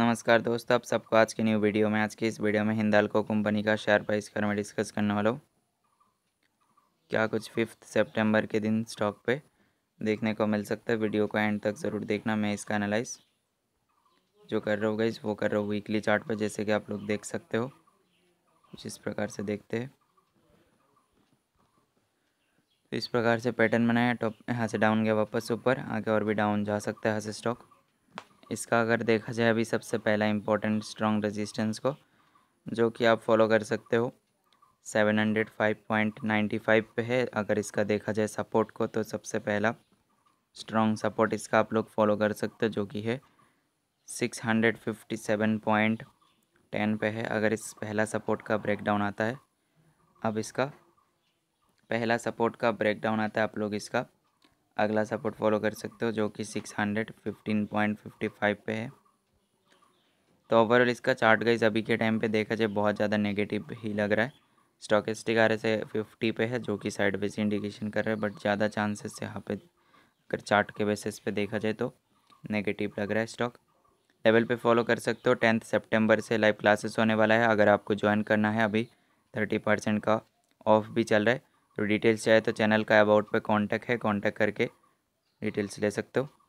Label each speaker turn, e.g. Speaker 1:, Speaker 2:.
Speaker 1: नमस्कार दोस्तों आप सबको आज के न्यू वीडियो में आज के इस वीडियो में हिंदालको कंपनी का शेयर प्राइस बारे मैं डिस्कस करने वाला हूँ क्या कुछ फिफ्थ सितंबर के दिन स्टॉक पे देखने को मिल सकता है वीडियो को एंड तक ज़रूर देखना मैं इसका एनालाइज जो कर रहा हूँ इस वो कर रहा हूँ वीकली चार्ट पर जैसे कि आप लोग देख सकते हो कुछ इस प्रकार से देखते हैं तो इस प्रकार से पैटर्न बनाया टॉप यहाँ से डाउन गया वापस ऊपर आगे और भी डाउन जा सकता है यहाँ से स्टॉक इसका अगर देखा जाए अभी सबसे पहला इम्पोर्टेंट स्ट्रॉन्ग रेजिस्टेंस को जो कि आप फॉलो कर सकते हो 705.95 पे है अगर इसका देखा जाए सपोर्ट को तो सबसे पहला स्ट्रॉन्ग सपोर्ट इसका आप लोग फॉलो कर सकते हो जो कि है 657.10 पे है अगर इस पहला सपोर्ट का ब्रेकडाउन आता है अब इसका पहला सपोर्ट का ब्रेकडाउन आता है आप लोग इसका अगला सपोर्ट फॉलो कर सकते हो जो कि six hundred fifteen point fifty five पे है तो ओवरऑल इसका चार्ट गाइज अभी के टाइम पे देखा जाए बहुत ज़्यादा नेगेटिव ही लग रहा है स्टॉकिस्टिक रहे से फिफ्टी पे है जो कि साइड बेस इंडिकेशन कर रहा है बट ज़्यादा चांसेस यहाँ पे अगर चार्ट के बेसिस पे देखा जाए तो नेगेटिव लग रहा है स्टॉक लेवल पे फॉलो कर सकते हो टेंथ सेप्टेम्बर से लाइव क्लासेस होने वाला है अगर आपको ज्वाइन करना है अभी थर्टी परसेंट का ऑफ भी चल रहा है तो डिटेल्स चाहे तो चैनल का अबाउट पे कांटेक्ट है कांटेक्ट करके डिटेल्स ले सकते हो